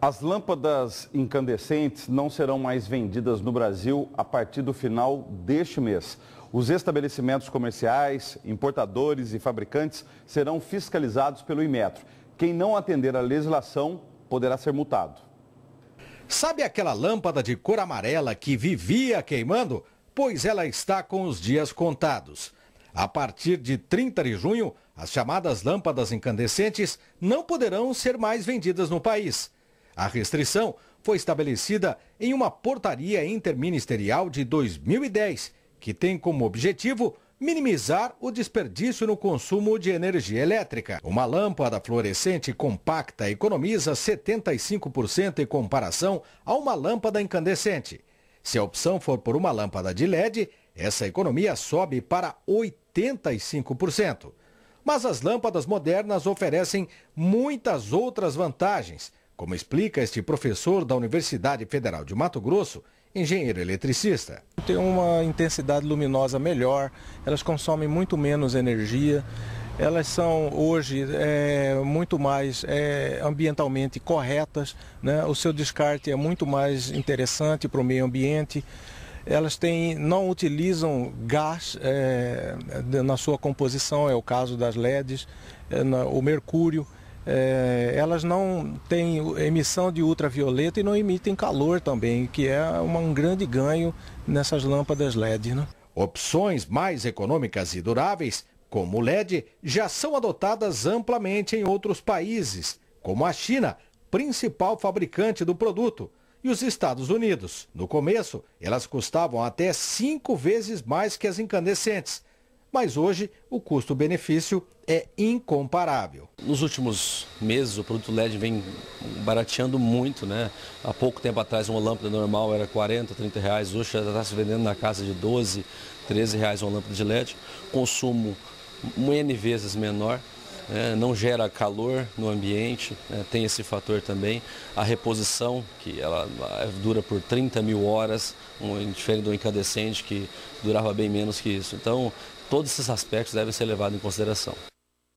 As lâmpadas incandescentes não serão mais vendidas no Brasil a partir do final deste mês. Os estabelecimentos comerciais, importadores e fabricantes serão fiscalizados pelo Imetro. Quem não atender à legislação poderá ser multado. Sabe aquela lâmpada de cor amarela que vivia queimando? Pois ela está com os dias contados. A partir de 30 de junho, as chamadas lâmpadas incandescentes não poderão ser mais vendidas no país. A restrição foi estabelecida em uma portaria interministerial de 2010, que tem como objetivo minimizar o desperdício no consumo de energia elétrica. Uma lâmpada fluorescente compacta economiza 75% em comparação a uma lâmpada incandescente. Se a opção for por uma lâmpada de LED, essa economia sobe para 85%. Mas as lâmpadas modernas oferecem muitas outras vantagens, como explica este professor da Universidade Federal de Mato Grosso, engenheiro eletricista. Tem uma intensidade luminosa melhor, elas consomem muito menos energia, elas são hoje é, muito mais é, ambientalmente corretas, né? o seu descarte é muito mais interessante para o meio ambiente. Elas têm, não utilizam gás é, na sua composição, é o caso das LEDs, é, na, o mercúrio é, elas não têm emissão de ultravioleta e não emitem calor também, que é uma, um grande ganho nessas lâmpadas LED. Né? Opções mais econômicas e duráveis, como o LED, já são adotadas amplamente em outros países, como a China, principal fabricante do produto, e os Estados Unidos. No começo, elas custavam até cinco vezes mais que as incandescentes mas hoje o custo-benefício é incomparável. Nos últimos meses, o produto LED vem barateando muito, né? Há pouco tempo atrás, uma lâmpada normal era 40, 30 reais, hoje já está se vendendo na casa de 12, 13 reais uma lâmpada de LED. Consumo um N vezes menor é, não gera calor no ambiente, é, tem esse fator também. A reposição, que ela dura por 30 mil horas, um, diferente do incandescente, que durava bem menos que isso. Então, todos esses aspectos devem ser levados em consideração.